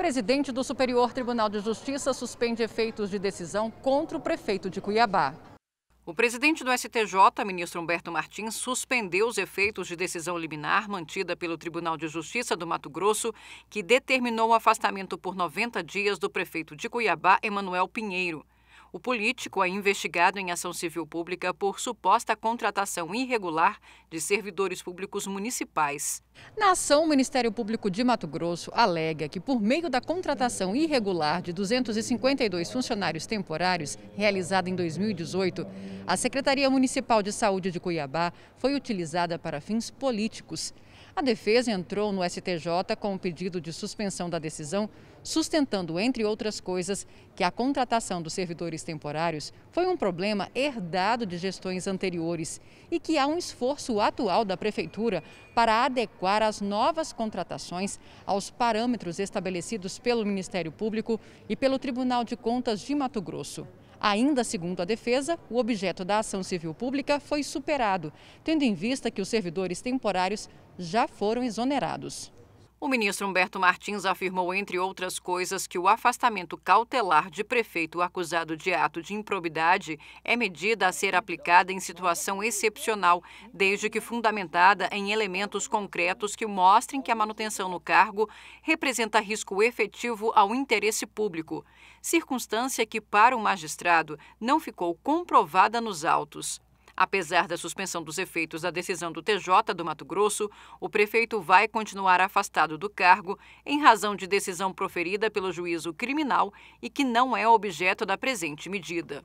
Presidente do Superior Tribunal de Justiça suspende efeitos de decisão contra o prefeito de Cuiabá. O presidente do STJ, ministro Humberto Martins, suspendeu os efeitos de decisão liminar mantida pelo Tribunal de Justiça do Mato Grosso, que determinou o afastamento por 90 dias do prefeito de Cuiabá, Emanuel Pinheiro. O político é investigado em ação civil pública por suposta contratação irregular de servidores públicos municipais. Na ação, o Ministério Público de Mato Grosso alega que, por meio da contratação irregular de 252 funcionários temporários, realizada em 2018, a Secretaria Municipal de Saúde de Cuiabá foi utilizada para fins políticos. A defesa entrou no STJ com um pedido de suspensão da decisão, sustentando, entre outras coisas, que a contratação dos servidores temporários foi um problema herdado de gestões anteriores e que há um esforço atual da Prefeitura para adequar as novas contratações aos parâmetros estabelecidos pelo Ministério Público e pelo Tribunal de Contas de Mato Grosso. Ainda segundo a defesa, o objeto da ação civil pública foi superado, tendo em vista que os servidores temporários já foram exonerados. O ministro Humberto Martins afirmou, entre outras coisas, que o afastamento cautelar de prefeito acusado de ato de improbidade é medida a ser aplicada em situação excepcional, desde que fundamentada em elementos concretos que mostrem que a manutenção no cargo representa risco efetivo ao interesse público, circunstância que, para o magistrado, não ficou comprovada nos autos. Apesar da suspensão dos efeitos da decisão do TJ do Mato Grosso, o prefeito vai continuar afastado do cargo em razão de decisão proferida pelo juízo criminal e que não é objeto da presente medida.